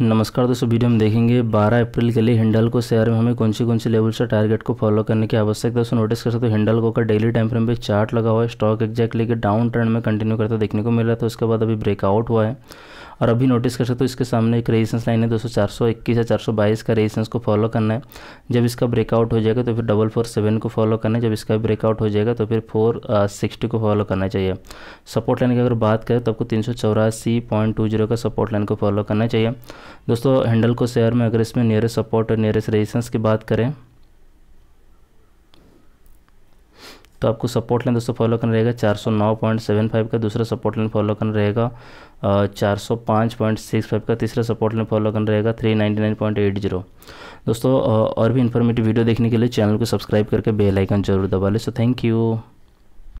नमस्कार दोस्तों वीडियो हम देखेंगे 12 अप्रैल के लिए हिंडल को शेयर में हमें कौन सी कौन सी लेवल से टारगेट को फॉलो करने की आवश्यकता है दोस्तों नोटिस कर सकते हो हिंडल को का डेली टाइम फ्रेम पे चार्ट लगा हुआ है स्टॉक एक्जैक्ट के डाउन ट्रेंड में कंटिन्यू करता देखने को मिला था तो उसके बाद अभी ब्रेकआउट हुआ है और अभी नोटिस कर सकते हो इसके सामने एक रेजिस्टेंस लाइन है दोस्तों इक्कीस या बाईस का रेजिस्टेंस को फॉलो करना है जब इसका ब्रेकआउट हो जाएगा तो फिर डबल फोर सेवन को फॉलो करना है जब इसका ब्रेकआउट हो जाएगा तो फिर फोर सिक्सटी को फॉलो करना चाहिए सपोर्ट लाइन की अगर बात करें तो आपको तीन का सपोर्ट लाइन को फॉलो करना चाहिए दोस्तों हैंडल को शेयर में अगर इसमें नियरेस्ट सपोर्ट और नियरेस्ट रेजिस्टेंस की बात करें तो आपको सपोर्ट लाइन दोस्तों फॉलो करना रहेगा चार सौ नौ पॉइंट सेवन फाइव का दूसरा सपोर्ट लाइन फॉलो करना रहेगा चार सौ पाँच पॉइंट सिक्स फाइव का तीसरा सपोर्ट लाइन फॉलो करना रहेगा three ninety nine point eight zero दोस्तों और भी इन्फॉर्मेटिव वीडियो देखने के लिए चैनल को सब्सक्राइब करके बेल आइकन जरूर दबा लें सो थैंक यू